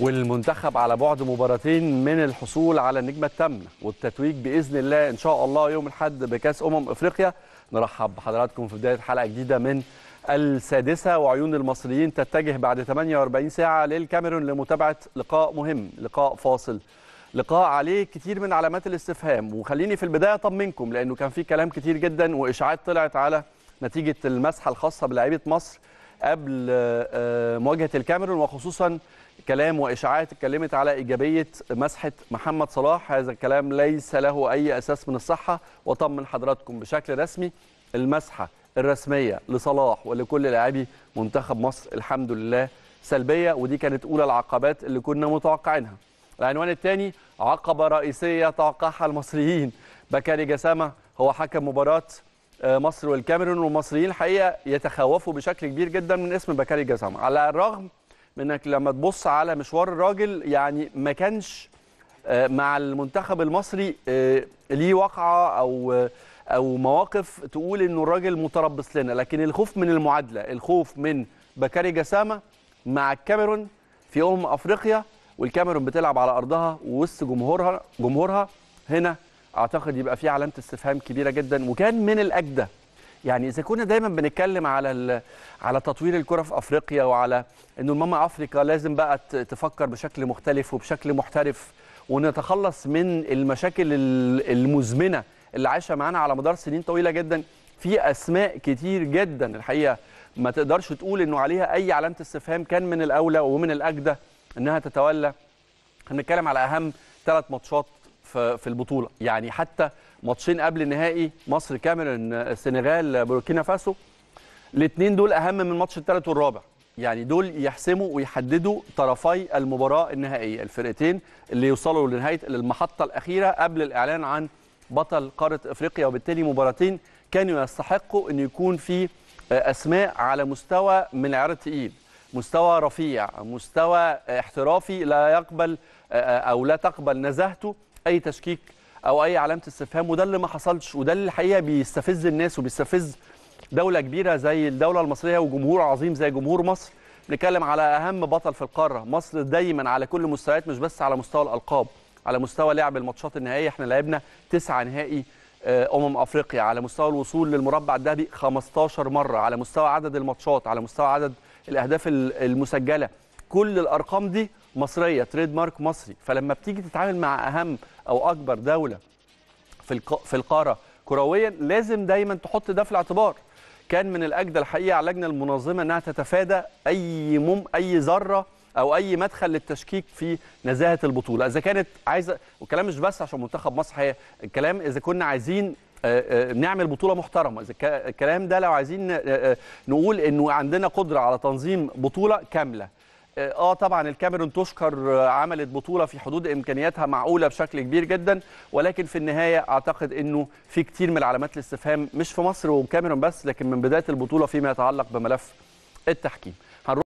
والمنتخب على بعد مباراتين من الحصول على النجمه الثامنه والتتويج باذن الله ان شاء الله يوم الاحد بكاس امم افريقيا نرحب بحضراتكم في بدايه حلقه جديده من السادسه وعيون المصريين تتجه بعد 48 ساعه للكاميرون لمتابعه لقاء مهم لقاء فاصل لقاء عليه كتير من علامات الاستفهام وخليني في البدايه اطمنكم لانه كان في كلام كتير جدا واشاعات طلعت على نتيجه المسحه الخاصه بلاعيبه مصر قبل آه، آه، مواجهه الكاميرون وخصوصا كلام واشاعات اتكلمت على ايجابيه مسحه محمد صلاح هذا الكلام ليس له اي اساس من الصحه واطمن حضراتكم بشكل رسمي المسحه الرسميه لصلاح ولكل لاعبي منتخب مصر الحمد لله سلبيه ودي كانت اولى العقبات اللي كنا متوقعينها العنوان الثاني عقبه رئيسيه توقعها المصريين بكاري جسامه هو حكم مباراه آه، مصر والكاميرون والمصريين الحقيقه يتخوفوا بشكل كبير جدا من اسم بكاري جزام على الرغم من انك لما تبص على مشوار الراجل يعني ما كانش آه، مع المنتخب المصري آه، ليه واقعه او او مواقف تقول انه الراجل متربص لنا لكن الخوف من المعادله الخوف من بكاري جسامه مع الكاميرون في امم افريقيا والكاميرون بتلعب على ارضها ووسط جمهورها جمهورها هنا اعتقد يبقى في علامه استفهام كبيره جدا وكان من الاجدى يعني اذا كنا دايما بنتكلم على على تطوير الكره في افريقيا وعلى انه الماما افريكا لازم بقى تفكر بشكل مختلف وبشكل محترف ونتخلص من المشاكل المزمنه اللي عايشه معانا على مدار سنين طويله جدا في اسماء كتير جدا الحقيقه ما تقدرش تقول انه عليها اي علامه استفهام كان من الاولى ومن الاجدى انها تتولى هنتكلم على اهم ثلاث ماتشات في البطوله يعني حتى ماتشين قبل النهائي مصر كاميرون السنغال بوركينا فاسو الاثنين دول اهم من الماتش الثالث والرابع يعني دول يحسموا ويحددوا طرفي المباراه النهائيه الفرقتين اللي يوصلوا لنهايه المحطه الاخيره قبل الاعلان عن بطل قاره افريقيا وبالتالي مباراتين كانوا يستحقوا ان يكون في آه، اسماء على مستوى من عيار الثقيل مستوى رفيع مستوى احترافي لا يقبل آه، آه، او لا تقبل نزاهته اي تشكيك او اي علامه استفهام وده اللي ما حصلش وده اللي الحقيقه بيستفز الناس وبيستفز دوله كبيره زي الدوله المصريه وجمهور عظيم زي جمهور مصر نتكلم على اهم بطل في القاره مصر دايما على كل المستويات مش بس على مستوى الالقاب على مستوى لعب الماتشات النهائيه احنا لعبنا تسعة نهائي آه، امم افريقيا على مستوى الوصول للمربع الذهبي 15 مره على مستوى عدد الماتشات على مستوى عدد الاهداف المسجله كل الارقام دي مصريه تريد مارك مصري فلما بتيجي تتعامل مع اهم او اكبر دوله في في القاره كرويا لازم دايما تحط ده في الاعتبار كان من الاجدى الحقيقه على اللجنه المنظمه انها تتفادى اي مم اي ذره او اي مدخل للتشكيك في نزاهه البطوله اذا كانت عايزه والكلام مش بس عشان منتخب مصر هي الكلام اذا كنا عايزين نعمل بطوله محترمه اذا الكلام ده لو عايزين نقول انه عندنا قدره على تنظيم بطوله كامله آه،, اه طبعا الكاميرون تشكر آه، عملت بطوله في حدود امكانياتها معقوله بشكل كبير جدا ولكن في النهايه اعتقد انه في كتير من علامات الاستفهام مش في مصر والكاميرون بس لكن من بدايه البطوله فيما يتعلق بملف التحكيم